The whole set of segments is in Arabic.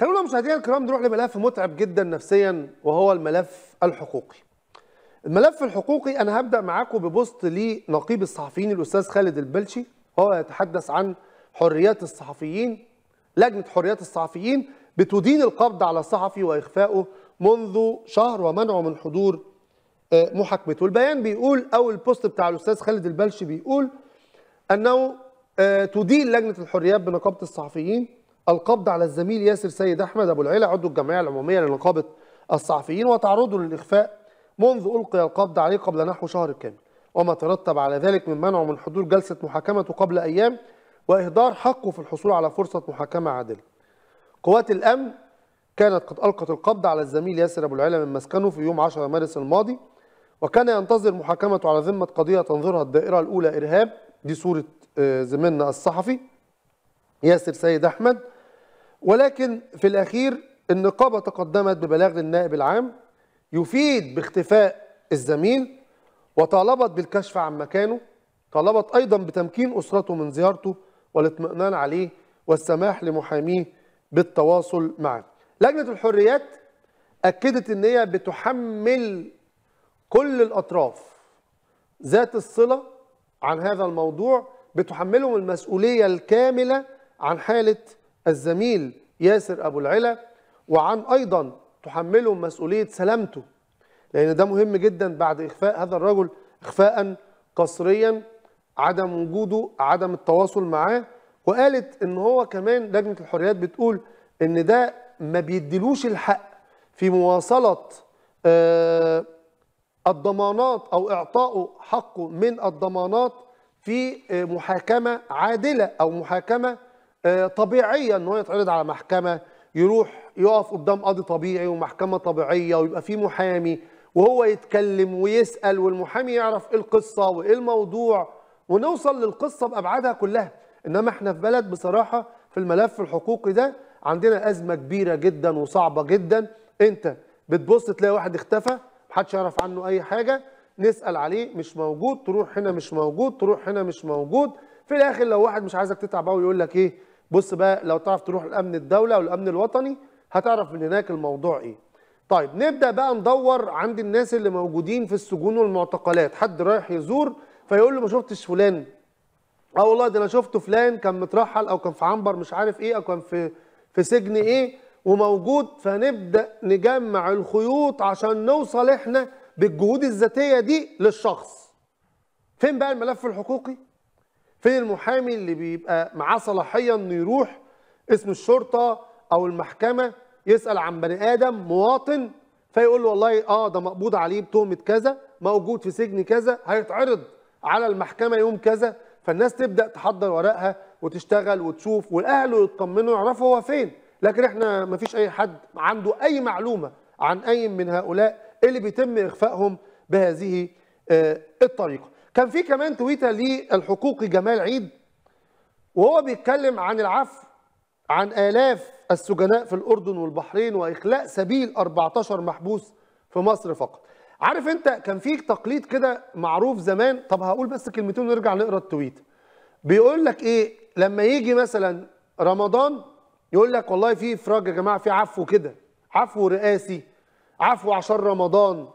خلونا مشاهدينا الكرام نروح لملف متعب جدا نفسيا وهو الملف الحقوقي. الملف الحقوقي انا هبدا معاكم ببوست لنقيب الصحفيين الاستاذ خالد البلشي هو يتحدث عن حريات الصحفيين لجنه حريات الصحفيين بتدين القبض على الصحفي واخفائه منذ شهر ومنعه من حضور آه، محاكمته البيان بيقول او البوست بتاع الاستاذ خالد البلشي بيقول انه آه، تدين لجنه الحريات بنقابه الصحفيين القبض على الزميل ياسر سيد أحمد أبو العلا عضو الجمعية العمومية لنقابة الصحفيين وتعرضه للإخفاء منذ ألقي القبض عليه قبل نحو شهر كامل وما ترتب على ذلك من منعه من حضور جلسة محاكمته قبل أيام وإهدار حقه في الحصول على فرصة محاكمة عادلة قوات الأمن كانت قد ألقت القبض على الزميل ياسر أبو العلا من مسكنه في يوم 10 مارس الماضي وكان ينتظر محاكمته على ذمة قضية تنظرها الدائرة الأولى إرهاب دي صورة آه، زميلنا الصحفي ياسر سيد أحمد ولكن في الأخير النقابة تقدمت ببلاغ للنائب العام يفيد باختفاء الزميل وطالبت بالكشف عن مكانه طالبت أيضا بتمكين أسرته من زيارته والاطمئنان عليه والسماح لمحاميه بالتواصل معه لجنة الحريات أكدت أن هي بتحمل كل الأطراف ذات الصلة عن هذا الموضوع بتحملهم المسؤولية الكاملة عن حالة الزميل ياسر أبو العلا وعن أيضا تحمله مسؤولية سلامته لأن ده مهم جدا بعد إخفاء هذا الرجل إخفاء قصريا عدم وجوده عدم التواصل معاه وقالت ان هو كمان لجنه الحريات بتقول ان ده ما بيديلوش الحق في مواصله آه، الضمانات او اعطائه حقه من الضمانات في آه، محاكمه عادله او محاكمه آه، طبيعية ان هو يتعرض على محكمه يروح يقف قدام قاضي طبيعي ومحكمه طبيعيه ويبقى في محامي وهو يتكلم ويسال والمحامي يعرف ايه القصه وايه الموضوع ونوصل للقصه بابعادها كلها انما احنا في بلد بصراحه في الملف الحقوقي ده عندنا ازمه كبيره جدا وصعبه جدا انت بتبص تلاقي واحد اختفى محدش يعرف عنه اي حاجه نسال عليه مش موجود تروح هنا مش موجود تروح هنا مش موجود في الاخر لو واحد مش عايزك تتعب ويقول لك ايه بص بقى لو تعرف تروح لامن الدوله او الامن الوطني هتعرف من هناك الموضوع ايه طيب نبدا بقى ندور عند الناس اللي موجودين في السجون والمعتقلات حد رايح يزور فيقول له ما شفتش فلان اه والله ده انا شفته فلان كان مترحل او كان في عنبر مش عارف ايه او كان في في سجن ايه وموجود فنبدا نجمع الخيوط عشان نوصل احنا بالجهود الذاتيه دي للشخص فين بقى الملف الحقوقي فين المحامي اللي بيبقى معاه صلاحيه انه يروح اسم الشرطه او المحكمه يسال عن بني ادم مواطن فيقول له والله اه ده مقبوض عليه بتهمه كذا موجود في سجن كذا هيتعرض على المحكمه يوم كذا فالناس تبدا تحضر ورقها وتشتغل وتشوف والاهل يطمنوا يعرفوا هو فين لكن احنا ما فيش اي حد عنده اي معلومه عن اي من هؤلاء اللي بيتم اخفائهم بهذه آه، الطريقه كان في كمان تويته للحقوقي جمال عيد وهو بيتكلم عن العفو عن آلاف السجناء في الأردن والبحرين وإخلاء سبيل 14 محبوس في مصر فقط عارف انت كان في تقليد كده معروف زمان طب هقول بس كلمتين ونرجع نقرا التويت بيقول لك ايه لما يجي مثلا رمضان يقول لك والله في افراج يا جماعه في عفو كده عفو رئاسي عفو عشان رمضان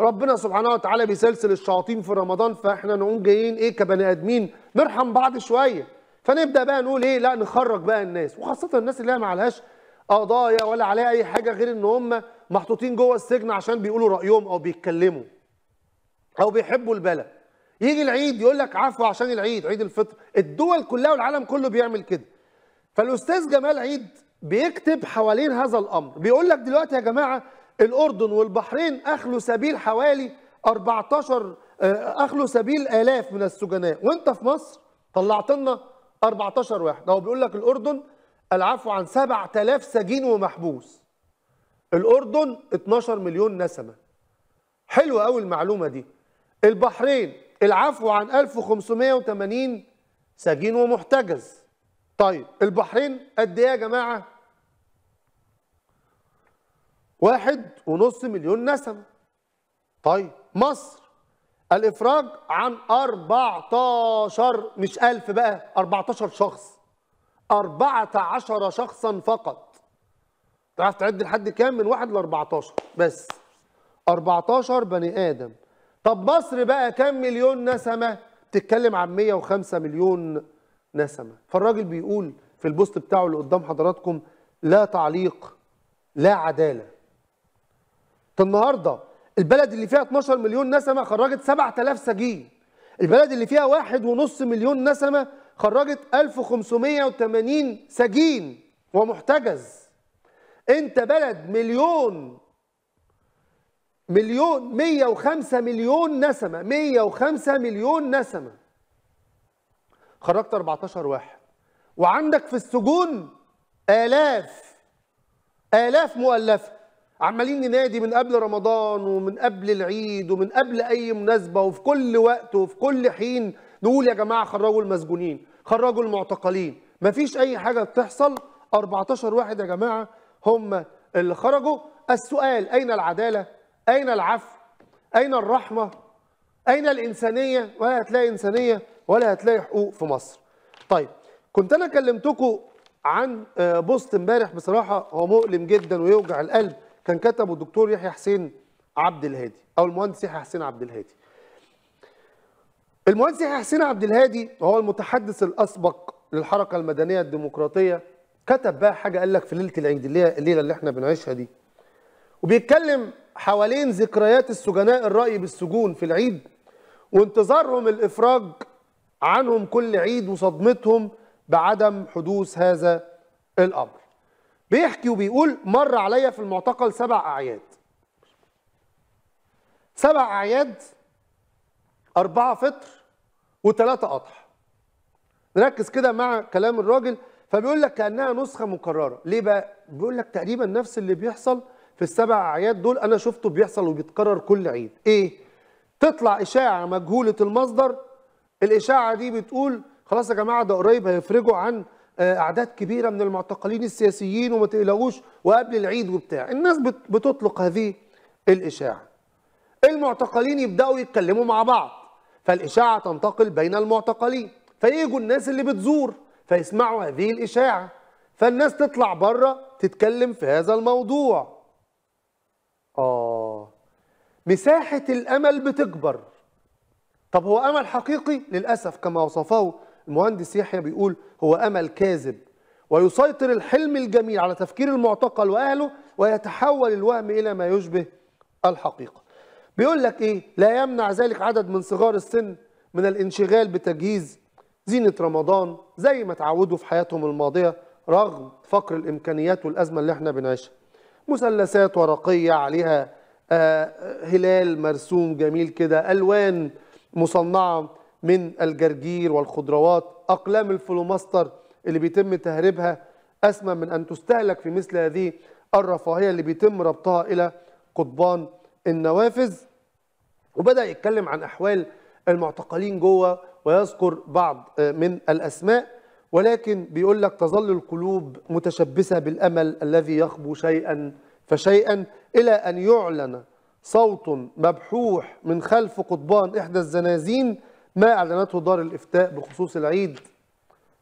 ربنا سبحانه وتعالى بيسلسل الشياطين في رمضان فاحنا نقوم جايين ايه كبني ادمين نرحم بعض شويه فنبدا بقى نقول ايه لا نخرج بقى الناس وخاصه الناس اللي هي ما عليهاش قضايا ولا عليها اي حاجه غير ان هم محطوطين جوه السجن عشان بيقولوا رايهم او بيتكلموا او بيحبوا البلد يجي العيد يقول لك عفو عشان العيد عيد الفطر الدول كلها والعالم كله بيعمل كده فالاستاذ جمال عيد بيكتب حوالين هذا الامر بيقول لك دلوقتي يا جماعه الأردن والبحرين أخلوا سبيل حوالي 14 آه، أخلوا سبيل آلاف من السجناء وأنت في مصر طلعت لنا 14 واحد هو بيقول لك الأردن العفو عن 7000 سجين ومحبوس الأردن 12 مليون نسمة حلوة قوي المعلومة دي البحرين العفو عن 1580 سجين ومحتجز طيب البحرين قد ايه يا جماعه واحد ونص مليون نسمة طيب مصر الإفراج عن 14 مش 1000 بقى 14 شخص 14 شخصا فقط تعرف تعد لحد كام من واحد ل 14 بس 14 بني آدم طب مصر بقى كام مليون نسمة تتكلم عن 105 مليون نسمة فالراجل بيقول في البوست بتاعه اللي قدام حضراتكم لا تعليق لا عداله النهارده البلد اللي فيها 12 مليون نسمه خرجت 7000 سجين البلد اللي فيها 1.5 مليون نسمه خرجت 1580 سجين ومحتجز انت بلد مليون مليون 105 مليون نسمه 105 مليون نسمه خرجت 14 واحد وعندك في السجون آلاف آلاف مؤلفة عمالين ننادي من قبل رمضان ومن قبل العيد ومن قبل اي مناسبه وفي كل وقت وفي كل حين نقول يا جماعه خرجوا المسجونين خرجوا المعتقلين مفيش اي حاجه بتحصل 14 واحد يا جماعه هم اللي خرجوا السؤال اين العداله اين العفو اين الرحمه اين الانسانيه ولا هتلاقي انسانيه ولا هتلاقي حقوق في مصر طيب كنت انا كلمتكم عن آه، بوست امبارح بصراحه هو مؤلم جدا ويوجع القلب كان كتبه الدكتور يحيى حسين عبد الهادي او المهندس يحيى حسين عبد الهادي المهندس يحيى حسين عبد الهادي هو المتحدث الاسبق للحركه المدنيه الديمقراطيه كتب بقى حاجه قال لك في ليله العيد اللي هي الليله اللي احنا بنعيشها دي وبيتكلم حوالين ذكريات السجناء الراي بالسجون في العيد وانتظارهم الافراج عنهم كل عيد وصدمتهم بعدم حدوث هذا الامر بيحكي وبيقول مر عليا في المعتقل سبع أعياد سبع أعياد أربعة فطر وثلاثة أضحى نركز كده مع كلام الراجل فبيقول لك كأنها نسخة مكررة ليه بقى؟ بيقول لك تقريبا نفس اللي بيحصل في السبع أعياد دول أنا شفته بيحصل وبيتكرر كل عيد إيه؟ تطلع إشاعة مجهولة المصدر الإشاعة دي بتقول خلاص يا جماعة ده قريب هيفرجوا عن آه، اعداد كبيره من المعتقلين السياسيين وما تقلقوش وقبل العيد وبتاع الناس بتطلق هذه الاشاعه المعتقلين يبداوا يتكلموا مع بعض فالاشاعه تنتقل بين المعتقلين فيجوا الناس اللي بتزور فيسمعوا هذه الاشاعه فالناس تطلع بره تتكلم في هذا الموضوع اه مساحه الامل بتكبر طب هو امل حقيقي للاسف كما وصفه المهندس يحيى بيقول هو امل كاذب ويسيطر الحلم الجميل على تفكير المعتقل واهله ويتحول الوهم الى ما يشبه الحقيقه بيقول لك ايه لا يمنع ذلك عدد من صغار السن من الانشغال بتجهيز زينه رمضان زي ما اتعودوا في حياتهم الماضيه رغم فقر الامكانيات والازمه اللي احنا بنعيشها مثلثات ورقيه عليها آه, آه، هلال مرسوم جميل كده الوان مصنعه من الجرجير والخضروات أقلام الفلوماستر اللي بيتم تهريبها أسمى من أن تستهلك في مثل هذه الرفاهية اللي بيتم ربطها إلى قضبان النوافذ وبدأ يتكلم عن أحوال المعتقلين جوه ويذكر بعض آه، من الأسماء ولكن بيقول لك تظل القلوب متشبثة بالأمل الذي يخبو شيئا فشيئا إلى أن يعلن صوت مبحوح من خلف قضبان إحدى الزنازين ما أعلنته دار الإفتاء بخصوص العيد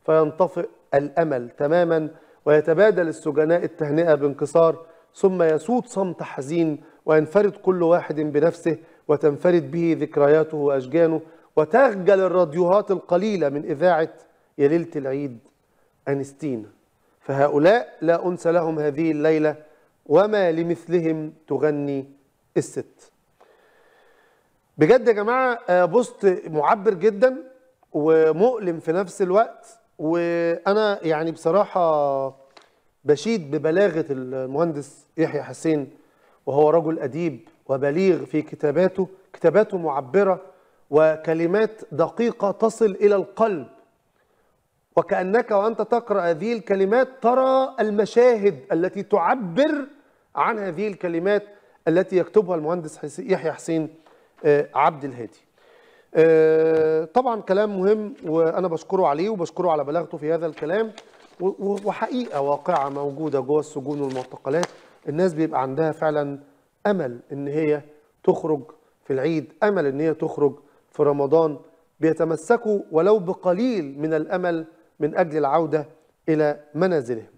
فينطفئ الأمل تماما ويتبادل السجناء التهنئة بانكسار ثم يسود صمت حزين وينفرد كل واحد بنفسه وتنفرد به ذكرياته وأشجانه وتخجل الراديوهات القليلة من إذاعة يا ليلة العيد أنستينا فهؤلاء لا أنس لهم هذه الليلة وما لمثلهم تغني الست بجد يا جماعه آه، بوست معبر جدا ومؤلم في نفس الوقت وانا يعني بصراحه بشيد ببلاغه المهندس يحيى حسين وهو رجل اديب وبليغ في كتاباته كتاباته معبره وكلمات دقيقه تصل الى القلب وكانك وانت تقرا هذه الكلمات ترى المشاهد التي تعبر عن هذه الكلمات التي يكتبها المهندس يحيى حسين آه، عبد الهادي آه، طبعا كلام مهم وانا بشكره عليه وبشكره على بلاغته في هذا الكلام وحقيقه واقعه موجوده جوه السجون والمعتقلات الناس بيبقى عندها فعلا امل ان هي تخرج في العيد امل ان هي تخرج في رمضان بيتمسكوا ولو بقليل من الامل من اجل العوده الى منازلهم